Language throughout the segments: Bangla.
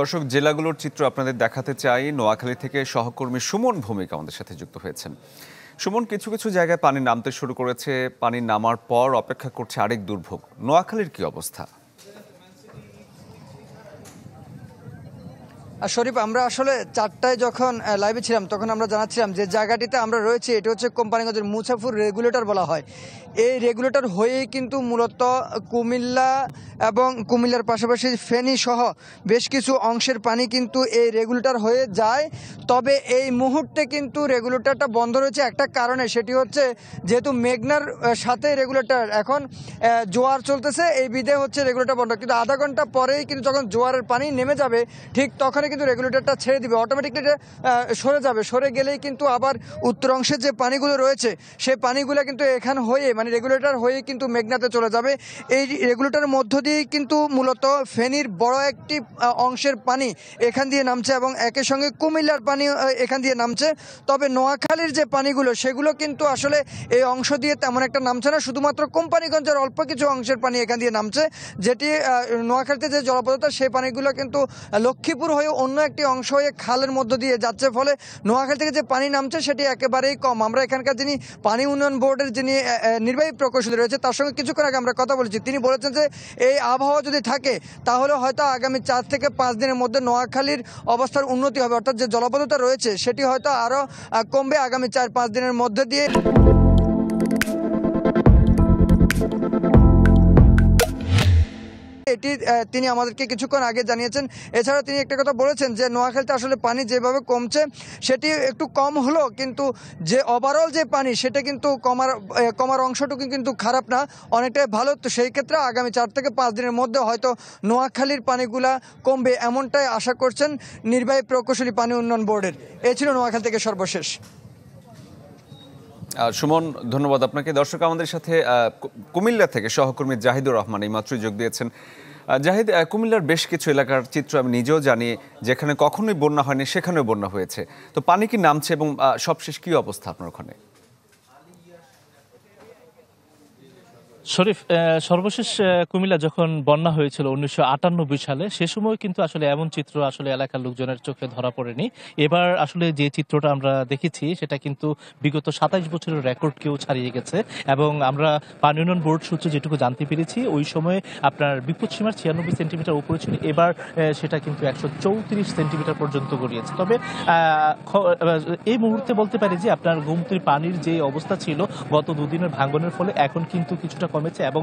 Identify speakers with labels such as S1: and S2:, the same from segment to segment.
S1: দর্শক জেলাগুলোর চিত্র আপনাদের দেখাতে চাই নোয়াখালী থেকে সহকর্মী সুমন ভূমিকা আমাদের সাথে যুক্ত হয়েছেন সুমন কিছু কিছু জায়গায় পানি নামতে শুরু করেছে পানি নামার পর অপেক্ষা করছে আরেক দুর্ভোগ নোয়াখালীর কি অবস্থা
S2: শরীফ আমরা আসলে চারটায় যখন লাইভে ছিলাম তখন আমরা জানাচ্ছিলাম যে জায়গাটিতে আমরা রয়েছি এটা হচ্ছে কোম্পানিগঞ্জের মুছাফুর রেগুলেটর বলা হয় এই রেগুলেটর হয়েই কিন্তু মূলত কুমিল্লা এবং কুমিল্লার পাশাপাশি ফেনি সহ বেশ কিছু অংশের পানি কিন্তু এই রেগুলেটর হয়ে যায় তবে এই মুহূর্তে কিন্তু রেগুলেটরটা বন্ধ রয়েছে একটা কারণে সেটি হচ্ছে যেহেতু মেঘনার সাথে রেগুলেটর এখন জোয়ার চলতেছে এই বিধে হচ্ছে রেগুলেটর বন্ধ কিন্তু আধা ঘন্টা পরেই কিন্তু যখন জোয়ারের পানি নেমে যাবে ঠিক তখনই কিন্তু রেগুলেটরটা ছেড়ে দিবে অটোমেটিকলি সরে যাবে সরে গেলেই কিন্তু আবার উত্তর অংশের যে পানিগুলো রয়েছে সেই পানিগুলো কিন্তু এখান হয়ে মানে রেগুলেটর হয়ে কিন্তু মেঘনাতে চলে যাবে এই রেগুলেটরের মধ্য দিয়েই কিন্তু মূলত ফেনীর বড় একটি অংশের পানি এখান দিয়ে নামছে এবং একই সঙ্গে কুমিল্লার পানি এখান দিয়ে নামছে তবে নোয়াখালীর যে পানিগুলো সেগুলো কিন্তু আসলে এই অংশ দিয়ে তেমন একটা নামছে না শুধুমাত্র কোম্পানিগঞ্জের অল্প কিছু অংশের পানি এখান দিয়ে নামছে যেটি নোয়াখালীতে যে জলপথতা সেই পানিগুলো কিন্তু লক্ষ্মীপুর হয়ে অন্য একটি অংশ হয়ে খালের মধ্য দিয়ে যাচ্ছে ফলে নোয়াখালী থেকে যে পানি নামছে সেটি একেবারেই কম আমরা এখানকার যিনি পানি উন্নয়ন বোর্ডের যিনি নির্বাহী প্রকৌশলী রয়েছে তার সঙ্গে কিছুক্ষণ আগে আমরা কথা বলেছি তিনি বলেছেন যে এই আবহাওয়া যদি থাকে তাহলে হয়তো আগামী চার থেকে পাঁচ দিনের মধ্যে নোয়াখালীর অবস্থার উন্নতি হবে অর্থাৎ যে জলবদ্ধতা রয়েছে সেটি হয়তো আরও কমবে আগামী চার পাঁচ দিনের মধ্যে দিয়ে এটি তিনি আমাদেরকে কিছুক্ষণ আগে জানিয়েছেন এছাড়া তিনি একটা কথা বলেছেন যে নোয়াখালীতে আসলে পানি যেভাবে কমছে সেটি একটু কম হলো কিন্তু যে ওভারঅল যে পানি সেটা কিন্তু কমার কমার অংশটুকু কিন্তু খারাপ না অনেকটাই ভালো তো সেই ক্ষেত্রে আগামী চার থেকে পাঁচ দিনের মধ্যে হয়তো নোয়াখালীর পানিগুলা কমবে এমনটাই আশা করছেন নির্বাহী প্রকৌশলী পানি উন্নয়ন বোর্ডের এ ছিল নোয়াখালী থেকে সর্বশেষ
S1: সুমন ধন্যবাদ আপনাকে দর্শক আমাদের সাথে কুমিল্লা থেকে সহকর্মী জাহিদুর রহমান এই মাত্রই যোগ দিয়েছেন জাহিদ কুমিল্লার বেশ কিছু এলাকার চিত্র আমি নিজেও জানি যেখানে কখনোই বন্যা হয়নি সেখানেও বন্যা হয়েছে তো পানি কি নামছে এবং সবশেষ কী অবস্থা আপনার ওখানে
S3: শরীফ সর্বশেষ কুমিল্লা যখন বন্যা হয়েছিল উনিশশো আটানব্বই সালে সে সময় কিন্তু আসলে এমন চিত্র আসলে এলাকার লোকজনের চোখে ধরা পড়েনি এবার আসলে যে চিত্রটা আমরা দেখেছি সেটা কিন্তু বিগত সাতাইশ বছরের রেকর্ডকেও ছাড়িয়ে গেছে এবং আমরা পানি উন্নয়ন বোর্ড সূত্রে যেটুকু জানতে পেরেছি ওই সময়ে আপনার বিপদ সীমার ছিয়ানব্বই সেন্টিমিটার উপরে ছিল এবার সেটা কিন্তু একশো চৌত্রিশ সেন্টিমিটার পর্যন্ত গড়িয়েছে তবে এই মুহূর্তে বলতে পারি যে আপনার গুমতির পানির যে অবস্থা ছিল গত দুদিনের ভাঙ্গনের ফলে এখন কিন্তু কিছুটা কমেছে এবং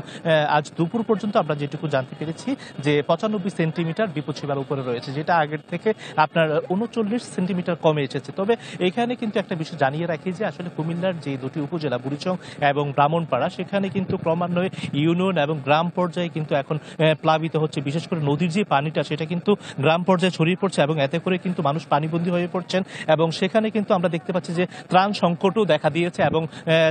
S3: আজ দুপুর পর্যন্ত আমরা যেটুকু জানতে পেরেছি যে পঁচানব্বই সেন্টিমিটার বিপদসীমার উপরে রয়েছে যেটা আগের থেকে আপনার উনচল্লিশ সেন্টিমিটার কমে এসেছে তবে এখানে কিন্তু একটা বিষয় জানিয়ে রাখি যে আসলে কুমিল্লার যে দুটি উপজেলা বুড়িচং এবং ব্রাহ্মণপাড়া সেখানে কিন্তু ক্রমান্বয়ে ইউনিয়ন এবং গ্রাম পর্যায়ে কিন্তু এখন প্লাবিত হচ্ছে বিশেষ করে নদীর যে পানিটা সেটা কিন্তু গ্রাম পর্যায়ে ছড়িয়ে পড়ছে এবং এতে করে কিন্তু মানুষ পানিবন্দী হয়ে পড়ছেন এবং সেখানে কিন্তু আমরা দেখতে পাচ্ছি যে ত্রাণ সংকটও দেখা দিয়েছে এবং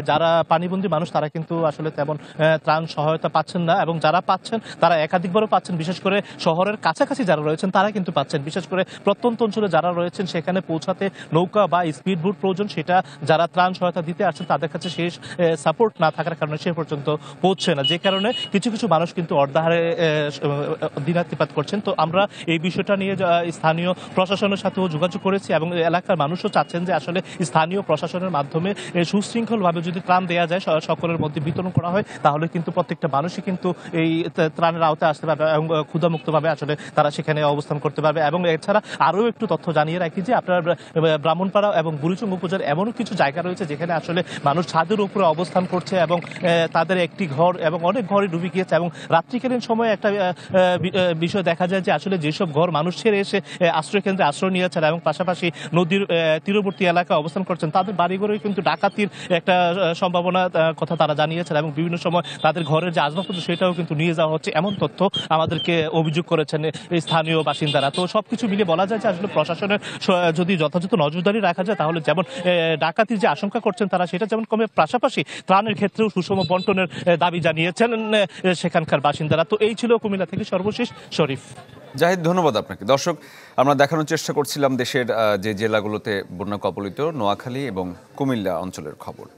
S3: যারা পানিবন্দী মানুষ তারা কিন্তু আসলে তেমন মানে ত্রাণ সহায়তা পাচ্ছেন না এবং যারা পাচ্ছেন তারা একাধিকবারও পাচ্ছেন বিশেষ করে শহরের কাছাকাছি যারা রয়েছেন তারা কিন্তু পাচ্ছেন বিশেষ করে প্রত্যন্ত অঞ্চলে যারা রয়েছেন সেখানে পৌঁছাতে নৌকা বা স্পিড বোট প্রয়োজন সেটা যারা ত্রাণ সহায়তা দিতে আসছেন তাদের কাছে শেষ সাপোর্ট না থাকার কারণে সে পর্যন্ত পৌঁছে না যে কারণে কিছু কিছু মানুষ কিন্তু অর্ধাহারে দিনাতিপাত করছেন তো আমরা এই বিষয়টা নিয়ে স্থানীয় প্রশাসনের সাথেও যোগাযোগ করেছি এবং এলাকার মানুষও চাচ্ছেন যে আসলে স্থানীয় প্রশাসনের মাধ্যমে সুশৃঙ্খলভাবে যদি ত্রাণ দেওয়া যায় সকলের মধ্যে বিতরণ করা হয় তাহলে তাহলে কিন্তু প্রত্যেকটা মানুষই কিন্তু এই ত্রাণের আওতায় আসতে পারবে এবং ক্ষুধামুক্তভাবে আসলে তারা সেখানে অবস্থান করতে পারবে এবং এছাড়া আরও একটু তথ্য জানিয়ে রাখি যে আপনার ব্রাহ্মণপাড়া এবং বুড়িচুং উপজেলার এমনও কিছু জায়গা রয়েছে যেখানে আসলে মানুষ ছাদের উপরে অবস্থান করছে এবং তাদের একটি ঘর এবং অনেক ঘরে ডুবে গিয়েছে এবং রাত্রিকালীন সময়ে একটা বিষয় দেখা যায় যে আসলে যেসব ঘর মানুষ ছেড়ে এসে আশ্রয়কেন্দ্রে আশ্রয় নিয়েছেন এবং পাশাপাশি নদীর তীরবর্তী এলাকায় অবস্থান করছেন তাদের বাড়িঘরেও কিন্তু ডাকাতির একটা সম্ভাবনা কথা তারা জানিয়েছেন এবং বিভিন্ন সময় তাদের ঘরের যে আসবাবপত্র সেটাও কিন্তু নিয়ে যাওয়া হচ্ছে এমন তথ্য আমাদেরকে অভিযোগ করেছেন স্থানীয় বাসিন্দারা তো সব কিছু মিলে বলা যায় যে আসলে প্রশাসনের যদি যথাযথ নজরদারি রাখা যায় তাহলে যেমন ডাকাতির যে আশঙ্কা করছেন তারা সেটা যেমন কমে পাশাপাশি ত্রাণের ক্ষেত্রেও সুষম বন্টনের দাবি জানিয়েছেন সেখানকার বাসিন্দারা তো এই ছিল কুমিল্লা থেকে সর্বশেষ শরীফ জাহিদ ধন্যবাদ আপনাকে
S1: দর্শক আমরা দেখানোর চেষ্টা করছিলাম দেশের যে জেলাগুলোতে বন্যা কবলিত নোয়াখালী এবং
S2: কুমিল্লা অঞ্চলের খবর